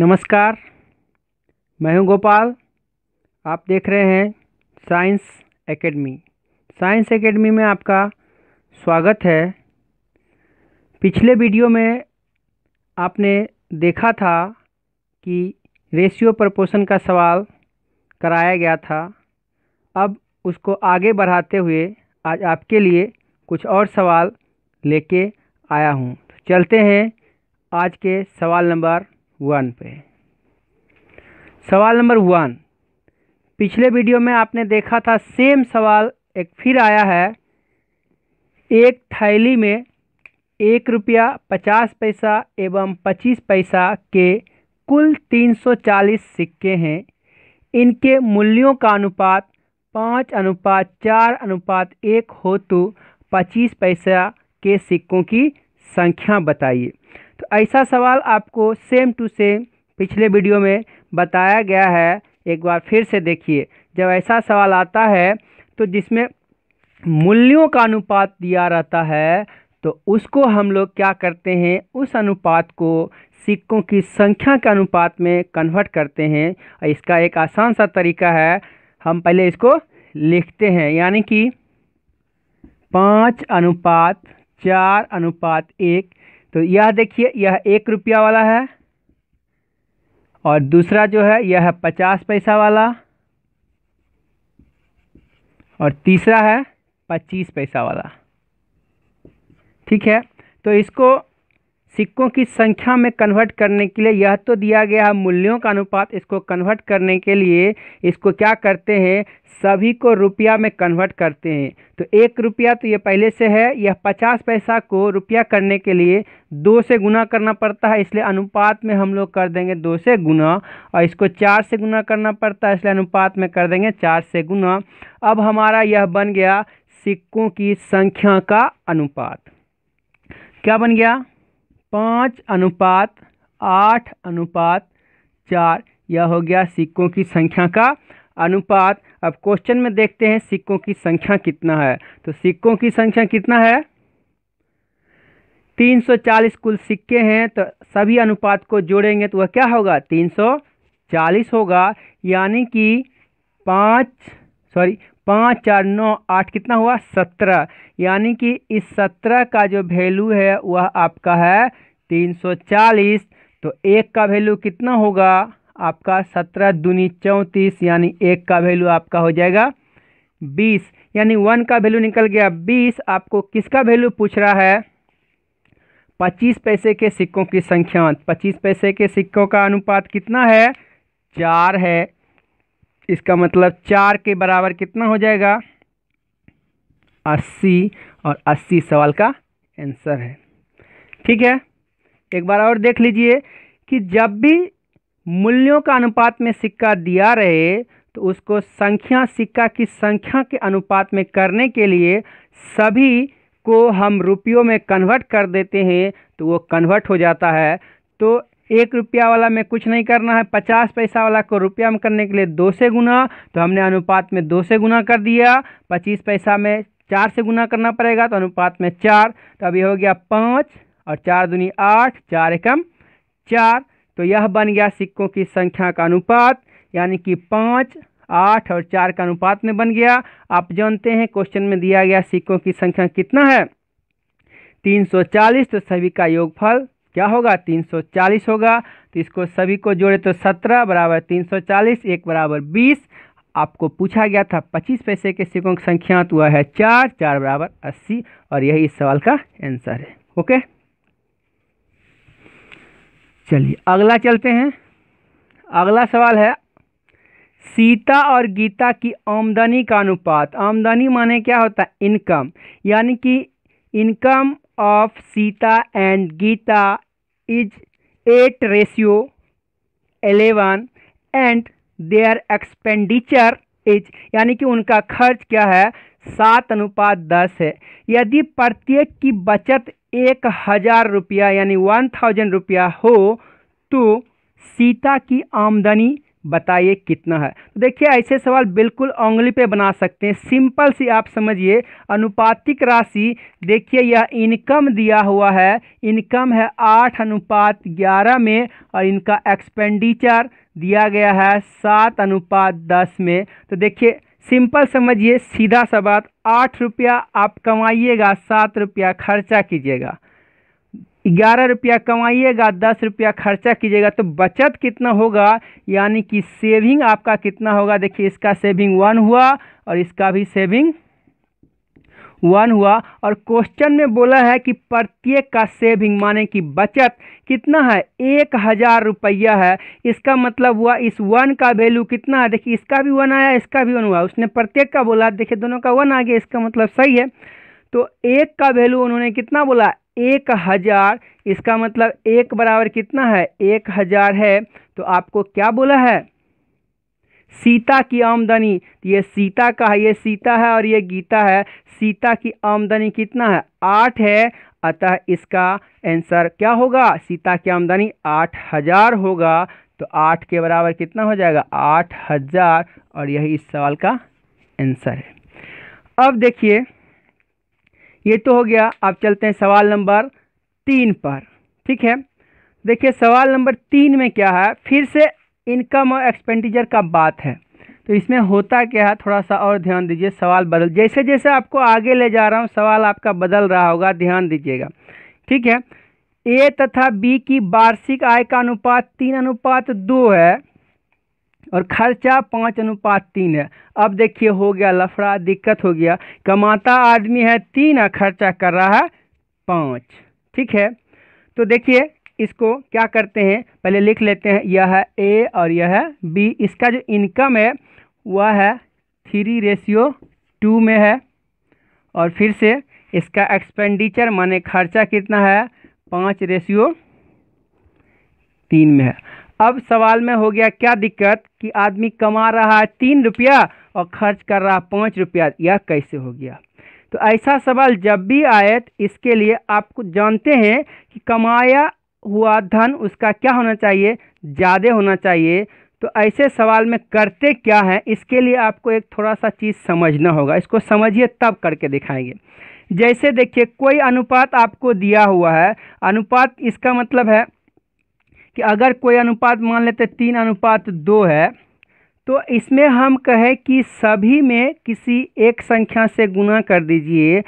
नमस्कार मैं हूं गोपाल आप देख रहे हैं साइंस एकेडमी साइंस एकेडमी में आपका स्वागत है पिछले वीडियो में आपने देखा था कि रेशियो प्रपोशन का सवाल कराया गया था अब उसको आगे बढ़ाते हुए आज आपके लिए कुछ और सवाल लेके आया हूँ तो चलते हैं आज के सवाल नंबर वन पे सवाल नंबर वन पिछले वीडियो में आपने देखा था सेम सवाल एक फिर आया है एक थैली में एक रुपया पचास पैसा एवं पच्चीस पैसा के कुल तीन सौ चालीस सिक्के हैं इनके मूल्यों का अनुपात पाँच अनुपात चार अनुपात एक हो तो पच्चीस पैसा के सिक्कों की संख्या बताइए तो ऐसा सवाल आपको सेम टू सेम पिछले वीडियो में बताया गया है एक बार फिर से देखिए जब ऐसा सवाल आता है तो जिसमें मूल्यों का अनुपात दिया रहता है तो उसको हम लोग क्या करते हैं उस अनुपात को सिक्कों की संख्या के अनुपात में कन्वर्ट करते हैं और इसका एक आसान सा तरीका है हम पहले इसको लिखते हैं यानी कि पाँच अनुपात चार अनुपात एक तो यह देखिए यह एक रुपया वाला है और दूसरा जो है यह है पचास पैसा वाला और तीसरा है पच्चीस पैसा वाला ठीक है तो इसको सिक्कों की संख्या में कन्वर्ट करने के लिए यह तो दिया गया है मूल्यों का अनुपात इसको कन्वर्ट करने के लिए इसको क्या करते हैं सभी को रुपया में कन्वर्ट करते हैं तो एक रुपया तो ये पहले से है यह पचास पैसा को रुपया करने के लिए दो से गुना करना पड़ता है इसलिए अनुपात में हम लोग कर देंगे दो से गुना और इसको चार से गुना करना पड़ता है इसलिए अनुपात में कर देंगे चार से गुना अब हमारा यह बन गया सिक्कों की संख्या का अनुपात क्या बन गया पाँच अनुपात आठ अनुपात चार यह हो गया सिक्कों की संख्या का अनुपात अब क्वेश्चन में देखते हैं सिक्कों की संख्या कितना है तो सिक्कों की संख्या कितना है 340 कुल सिक्के हैं तो सभी अनुपात को जोड़ेंगे तो वह क्या होगा 340 होगा यानी कि पाँच सॉरी पाँच चार नौ आठ कितना हुआ सत्रह यानी कि इस सत्रह का जो वैल्यू है वह आपका है तीन सौ चालीस तो एक का वैल्यू कितना होगा आपका सत्रह दूनी चौंतीस यानी एक का वैल्यू आपका हो जाएगा बीस यानी वन का वैल्यू निकल गया बीस आपको किसका वैल्यू पूछ रहा है पच्चीस पैसे के सिक्कों की संख्या पच्चीस पैसे के सिक्कों का अनुपात कितना है चार है इसका मतलब चार के बराबर कितना हो जाएगा अस्सी और अस्सी सवाल का आंसर है ठीक है एक बार और देख लीजिए कि जब भी मूल्यों का अनुपात में सिक्का दिया रहे तो उसको संख्या सिक्का की संख्या के अनुपात में करने के लिए सभी को हम रुपयों में कन्वर्ट कर देते हैं तो वो कन्वर्ट हो जाता है तो एक रुपया वाला में कुछ नहीं करना है पचास पैसा वाला को रुपया में करने के लिए दो से गुना तो हमने अनुपात में दो से गुना कर दिया पच्चीस पैसा में चार से गुना करना पड़ेगा तो अनुपात में चार तो अभी हो गया पाँच और चार दुनी आठ चार एकम चार तो यह बन गया सिक्कों की संख्या का अनुपात यानी कि पाँच आठ और चार का अनुपात में बन गया आप जानते हैं क्वेश्चन में दिया गया सिक्कों की संख्या कितना है 340 तो सभी का योगफल क्या होगा 340 होगा तो इसको सभी को जोड़े तो 17 बराबर 340 एक बराबर 20 आपको पूछा गया था 25 पैसे के सिक्कों की तो हुआ है चार चार बराबर अस्सी और यही इस सवाल का आंसर है ओके चलिए अगला चलते हैं अगला सवाल है सीता और गीता की आमदनी का अनुपात आमदनी माने क्या होता है इनकम यानी कि income of Sita and Geeta is eight ratio eleven and their expenditure is यानी कि उनका खर्च क्या है सात अनुपात दस है यदि प्रत्येक की बचत एक हज़ार रुपया यानी वन थाउजेंड रुपया हो तो सीता की आमदनी बताइए कितना है तो देखिए ऐसे सवाल बिल्कुल उंगली पे बना सकते हैं सिंपल सी आप समझिए अनुपातिक राशि देखिए यह इनकम दिया हुआ है इनकम है आठ अनुपात ग्यारह में और इनका एक्सपेंडिचर दिया गया है सात अनुपात दस में तो देखिए सिंपल समझिए सीधा सा बात आठ रुपया आप कमाइएगा सात रुपया खर्चा कीजिएगा ग्यारह रुपया कमाइएगा दस रुपया खर्चा कीजिएगा तो बचत कितना होगा यानी कि सेविंग आपका कितना होगा देखिए इसका सेविंग वन हुआ और इसका भी सेविंग वन हुआ और क्वेश्चन में बोला है कि प्रत्येक का सेविंग माने कि बचत कितना है एक हज़ार रुपया है इसका मतलब हुआ इस वन का वैल्यू कितना है देखिए इसका भी वन आया इसका भी वन हुआ उसने प्रत्येक का बोला देखिए दोनों का वन आ गया इसका मतलब सही है तो एक का वैल्यू उन्होंने कितना बोला एक हज़ार इसका मतलब एक बराबर कितना है एक हज़ार है तो आपको क्या बोला है सीता की आमदनी तो ये सीता का है ये सीता है और ये गीता है सीता की आमदनी कितना है आठ है अतः इसका आंसर क्या होगा सीता की आमदनी आठ हज़ार होगा तो आठ के बराबर कितना हो जाएगा आठ हज़ार और यही इस सवाल का आंसर है अब देखिए ये तो हो गया आप चलते हैं सवाल नंबर तीन पर ठीक है देखिए सवाल नंबर तीन में क्या है फिर से इनकम और एक्सपेंडिचर का बात है तो इसमें होता क्या है थोड़ा सा और ध्यान दीजिए सवाल बदल जैसे जैसे आपको आगे ले जा रहा हूँ सवाल आपका बदल रहा होगा ध्यान दीजिएगा ठीक है ए तथा बी की वार्षिक आय का अनुपात तीन अनुपात दो है और खर्चा पाँच अनुपात तीन है अब देखिए हो गया लफड़ा दिक्कत हो गया कमाता आदमी है तीन और खर्चा कर रहा है पाँच ठीक है तो देखिए इसको क्या करते हैं पहले लिख लेते हैं यह है ए और यह है बी इसका जो इनकम है वह है थ्री रेशियो टू में है और फिर से इसका एक्सपेंडिचर माने खर्चा कितना है पाँच रेशियो तीन में है अब सवाल में हो गया क्या दिक्कत कि आदमी कमा रहा है तीन रुपया और खर्च कर रहा है पाँच रुपया यह कैसे हो गया तो ऐसा सवाल जब भी आए तो इसके लिए आपको जानते हैं कि कमाया हुआ धन उसका क्या होना चाहिए ज़्यादा होना चाहिए तो ऐसे सवाल में करते क्या हैं इसके लिए आपको एक थोड़ा सा चीज़ समझना होगा इसको समझिए तब करके दिखाएंगे जैसे देखिए कोई अनुपात आपको दिया हुआ है अनुपात इसका मतलब है कि अगर कोई अनुपात मान लेते तीन अनुपात दो है तो इसमें हम कहें कि सभी में किसी एक संख्या से गुना कर दीजिए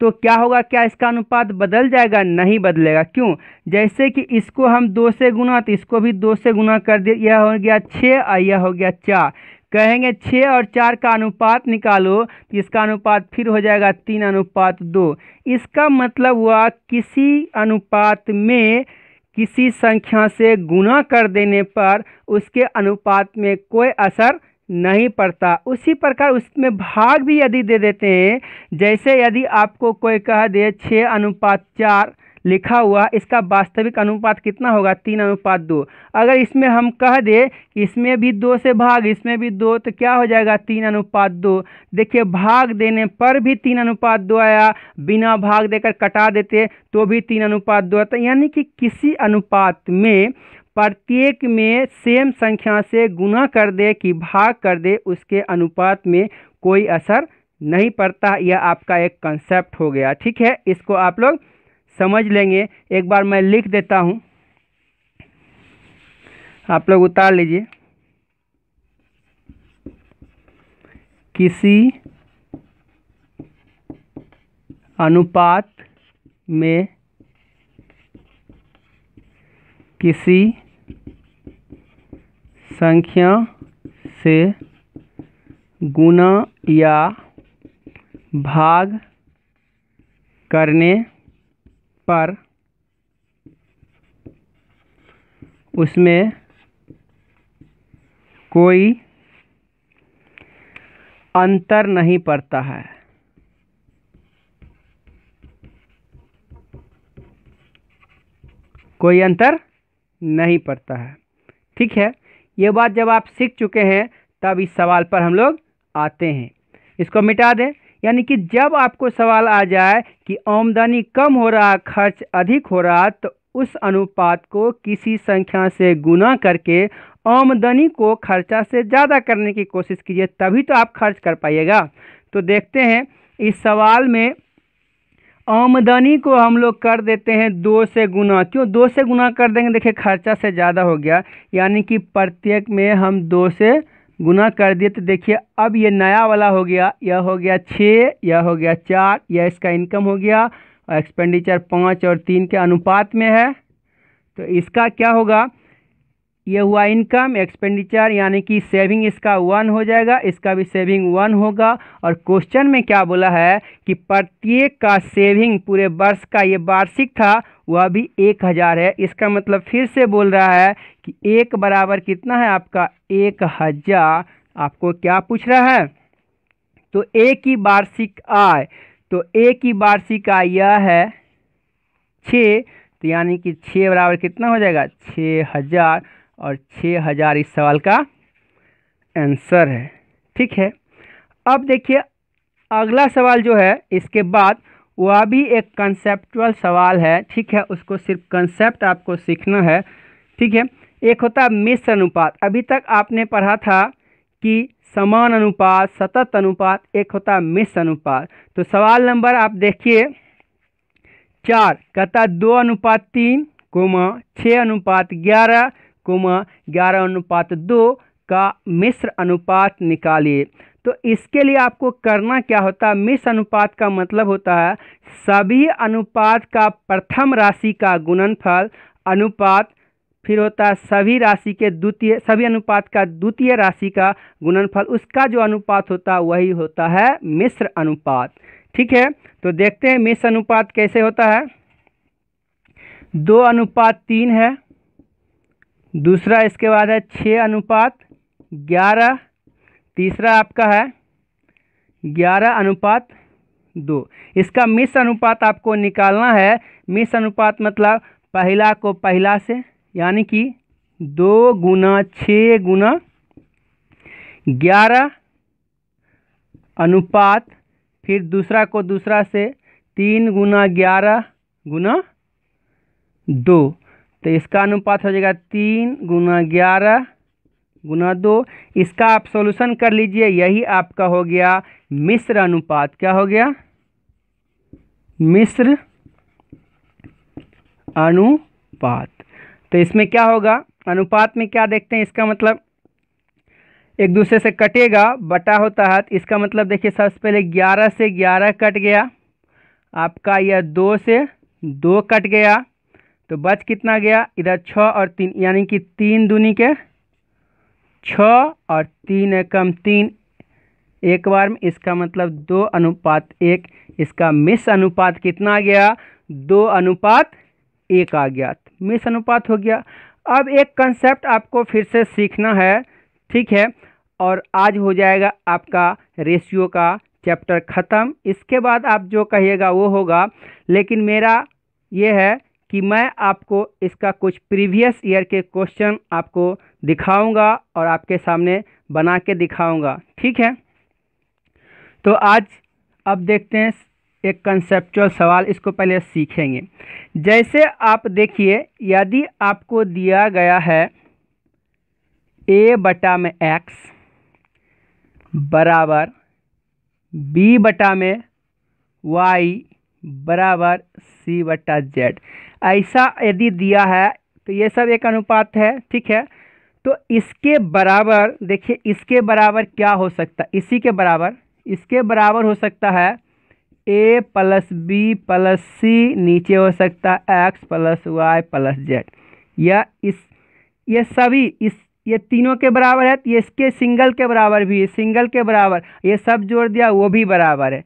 तो क्या होगा क्या इसका अनुपात बदल जाएगा नहीं बदलेगा क्यों जैसे कि इसको हम दो से गुना तो इसको भी दो से गुना कर दे यह हो गया छः और यह हो गया चार कहेंगे छः और चार का अनुपात निकालो तो इसका अनुपात फिर हो जाएगा तीन अनुपात दो इसका मतलब हुआ किसी अनुपात में किसी संख्या से गुना कर देने पर उसके अनुपात में कोई असर नहीं पड़ता उसी प्रकार उसमें भाग भी यदि दे देते हैं जैसे यदि आपको कोई कह दे छः अनुपात चार लिखा हुआ इसका वास्तविक अनुपात कितना होगा तीन अनुपात दो अगर इसमें हम कह दें कि इसमें भी दो से भाग इसमें भी दो तो क्या हो जाएगा तीन अनुपात दो देखिए भाग देने पर भी तीन अनुपात दो आया बिना भाग देकर कटा देते तो भी तीन अनुपात दो आता तो यानी कि किसी अनुपात में प्रत्येक में सेम संख्या से गुना कर दे कि भाग कर दे उसके अनुपात में कोई असर नहीं पड़ता यह आपका एक कंसेप्ट हो गया ठीक है इसको आप लोग समझ लेंगे एक बार मैं लिख देता हूँ आप लोग उतार लीजिए किसी अनुपात में किसी संख्या से गुना या भाग करने पर उसमें कोई अंतर नहीं पड़ता है कोई अंतर नहीं पड़ता है ठीक है ये बात जब आप सीख चुके हैं तब इस सवाल पर हम लोग आते हैं इसको मिटा दें यानी कि जब आपको सवाल आ जाए कि आमदनी कम हो रहा खर्च अधिक हो रहा तो उस अनुपात को किसी संख्या से गुना करके आमदनी को खर्चा से ज़्यादा करने की कोशिश कीजिए तभी तो आप खर्च कर पाइएगा तो देखते हैं इस सवाल में आमदनी को हम लोग कर देते हैं दो से गुना क्यों दो से गुना कर देंगे देखिए खर्चा से ज़्यादा हो गया यानी कि प्रत्येक में हम दो से गुना कर दिए तो देखिए अब ये नया वाला हो गया यह हो गया छः यह हो गया चार यह इसका इनकम हो गया और एक्सपेंडिचर पाँच और तीन के अनुपात में है तो इसका क्या होगा ये हुआ इनकम एक्सपेंडिचर यानी कि सेविंग इसका वन हो जाएगा इसका भी सेविंग वन होगा और क्वेश्चन में क्या बोला है कि प्रत्येक का सेविंग पूरे वर्ष का ये वार्षिक था वह भी एक हज़ार है इसका मतलब फिर से बोल रहा है कि एक बराबर कितना है आपका एक हज़ार आपको क्या पूछ रहा है तो ए की वार्षिक आय तो ए की वार्षिक आय यह है छः तो यानी कि छः बराबर कितना हो जाएगा छः हज़ार और छः हज़ार इस सवाल का आंसर है ठीक है अब देखिए अगला सवाल जो है इसके बाद वह भी एक कंसेप्टअल सवाल है ठीक है उसको सिर्फ कंसेप्ट आपको सीखना है ठीक है एक होता है मिस अनुपात अभी तक आपने पढ़ा था कि समान अनुपात सतत अनुपात एक होता है मिस अनुपात तो सवाल नंबर आप देखिए चार कहता दो अनुपात तीन कोमा छः अनुपात ग्यारह कुमा ग्यारह अनुपात दो का मिश्र अनुपात निकालिए तो इसके लिए आपको करना क्या होता है मिश्र अनुपात का मतलब होता है सभी अनुपात का प्रथम राशि का गुणनफल अनुपात फिर होता है सभी राशि के द्वितीय सभी अनुपात का द्वितीय राशि का गुणनफल उसका जो अनुपात होता है वही होता है मिश्र अनुपात ठीक है तो देखते हैं मिश्र अनुपात कैसे होता है दो अनुपात तीन है दूसरा इसके बाद है छः अनुपात ग्यारह तीसरा आपका है ग्यारह अनुपात दो इसका मिस अनुपात आपको निकालना है मिस अनुपात मतलब पहला को पहला से यानी कि दो गुना छः गुना ग्यारह अनुपात फिर दूसरा को दूसरा से तीन गुना ग्यारह गुना दो तो इसका अनुपात हो जाएगा तीन गुना ग्यारह गुना दो इसका आप सॉल्यूशन कर लीजिए यही आपका हो गया मिश्र अनुपात क्या हो गया मिश्र अनुपात तो इसमें क्या होगा अनुपात में क्या देखते हैं इसका मतलब एक दूसरे से कटेगा बटा होता है तो इसका मतलब देखिए सबसे पहले ग्यारह से ग्यारह कट गया आपका यह दो से दो कट गया तो बच कितना गया इधर छः और तीन यानी कि तीन दूनी के छः और तीन एकम तीन एक बार में इसका मतलब दो अनुपात एक इसका मिस अनुपात कितना आ गया दो अनुपात एक आ गया मिस अनुपात हो गया अब एक कंसेप्ट आपको फिर से सीखना है ठीक है और आज हो जाएगा आपका रेशियो का चैप्टर ख़त्म इसके बाद आप जो कहिएगा वो होगा लेकिन मेरा ये है कि मैं आपको इसका कुछ प्रीवियस ईयर के क्वेश्चन आपको दिखाऊंगा और आपके सामने बना के दिखाऊंगा ठीक है तो आज अब देखते हैं एक कंसेप्चुअल सवाल इसको पहले सीखेंगे जैसे आप देखिए यदि आपको दिया गया है ए बटा में एक्स बराबर बी बटा में वाई बराबर सी बट्टा जेड ऐसा यदि दिया है तो ये सब एक अनुपात है ठीक है तो इसके बराबर देखिए इसके बराबर क्या हो सकता है इसी के बराबर इसके बराबर हो सकता है A plus B plus C नीचे हो सकता है X plus Y plus Z या इस ये सभी इस ये तीनों के बराबर है तो ये इसके सिंगल के बराबर भी है सिंगल के बराबर ये सब जोड़ दिया वो भी बराबर है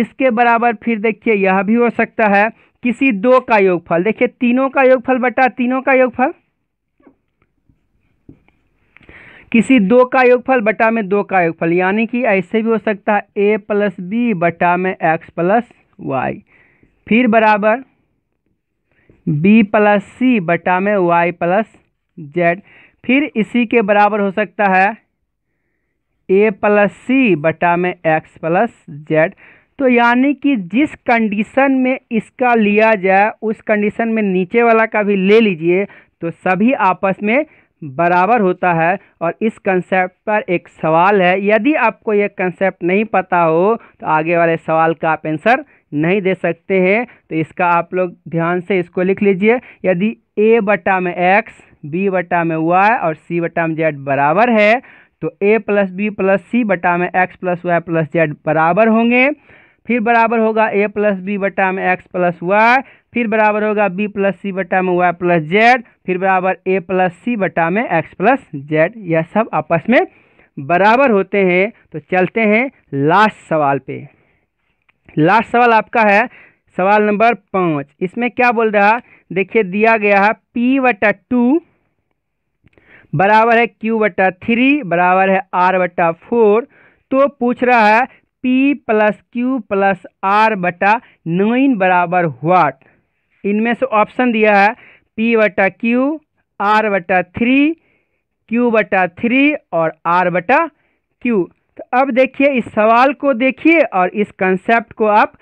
इसके बराबर फिर देखिए यह भी हो सकता है किसी दो का योगफल देखिए तीनों का योगफल बटा तीनों का योगफल किसी दो का योगफल बटा में दो का योगफल यानी कि ऐसे भी हो सकता है ए प्लस बी बटा में एक्स प्लस वाई फिर बराबर बी प्लस सी बटा में वाई प्लस जेड फिर इसी के बराबर हो सकता है ए प्लस सी बटा में एक्स प्लस जेड तो यानी कि जिस कंडीशन में इसका लिया जाए उस कंडीशन में नीचे वाला का भी ले लीजिए तो सभी आपस में बराबर होता है और इस कंसेप्ट पर एक सवाल है यदि आपको यह कंसेप्ट नहीं पता हो तो आगे वाले सवाल का आप आंसर नहीं दे सकते हैं तो इसका आप लोग ध्यान से इसको लिख लीजिए यदि ए बटा में एक्स बी बटा में वाई और सी बटा में जेड बराबर है तो A plus B plus C बटा में X plus Y plus Z बराबर होंगे फिर बराबर होगा ए प्लस बी बटा में एक्स प्लस वाई फिर बराबर होगा बी प्लस सी बटा में वाई प्लस जेड फिर बराबर ए प्लस सी बटा में एक्स प्लस जेड यह सब आपस में बराबर होते हैं तो चलते हैं लास्ट सवाल पे लास्ट सवाल आपका है सवाल नंबर पाँच इसमें क्या बोल रहा देखिए दिया गया है पी बटा टू बराबर है क्यू बटा थ्री बराबर है आर बटा फोर तो पूछ रहा है P plus Q plus R बटा नाइन बराबर वाट इनमें से ऑप्शन दिया है पी बटा क्यू आर बटा थ्री क्यू बटा थ्री और आर बटा क्यू तो अब देखिए इस सवाल को देखिए और इस कंसेप्ट को आप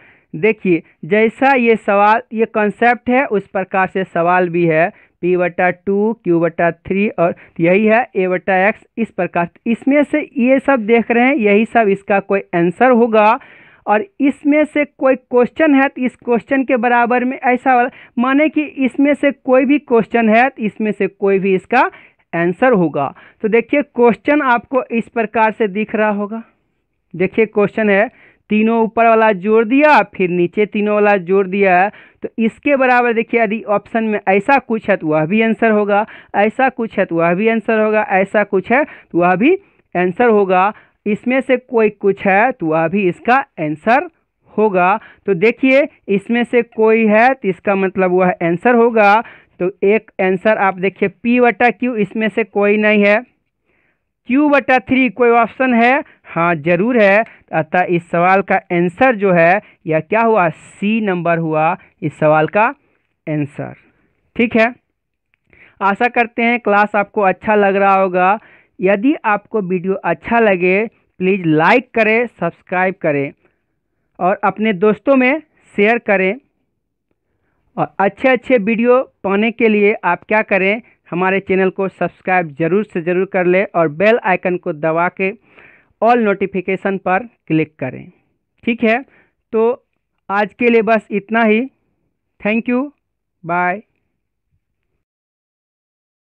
देखिए जैसा ये सवाल ये कंसेप्ट है उस प्रकार से सवाल भी है पी बटा टू क्यू बटा थ्री और यही है ए बटा एक्स इस प्रकार इसमें से ये सब देख रहे हैं यही सब इसका कोई आंसर होगा और इसमें से कोई क्वेश्चन है तो इस क्वेश्चन के बराबर में ऐसा वाला माने कि इसमें से कोई भी क्वेश्चन है तो इसमें से कोई भी इसका आंसर होगा तो देखिए क्वेश्चन आपको इस प्रकार से दिख रहा होगा देखिए क्वेश्चन है तीनों ऊपर वाला जोड़ दिया फिर नीचे तीनों वाला जोड़ दिया तो इसके बराबर देखिए यदि ऑप्शन में ऐसा कुछ है तो वह भी आंसर होगा ऐसा कुछ है तो वह भी आंसर होगा ऐसा कुछ है तो वह भी आंसर होगा इसमें से कोई कुछ है तो वह भी इसका आंसर होगा तो देखिए इसमें से कोई है तो इसका मतलब वह आंसर होगा तो एक आंसर आप देखिए पी वटा क्यू इसमें से कोई नहीं है क्यू बटा थ्री कोई ऑप्शन है हाँ जरूर है अतः इस सवाल का आंसर जो है यह क्या हुआ सी नंबर हुआ इस सवाल का आंसर ठीक है आशा करते हैं क्लास आपको अच्छा लग रहा होगा यदि आपको वीडियो अच्छा लगे प्लीज़ लाइक करें सब्सक्राइब करें और अपने दोस्तों में शेयर करें और अच्छे अच्छे वीडियो पाने के लिए आप क्या करें हमारे चैनल को सब्सक्राइब ज़रूर से ज़रूर कर ले और बेल आइकन को दबा के ऑल नोटिफिकेशन पर क्लिक करें ठीक है तो आज के लिए बस इतना ही थैंक यू बाय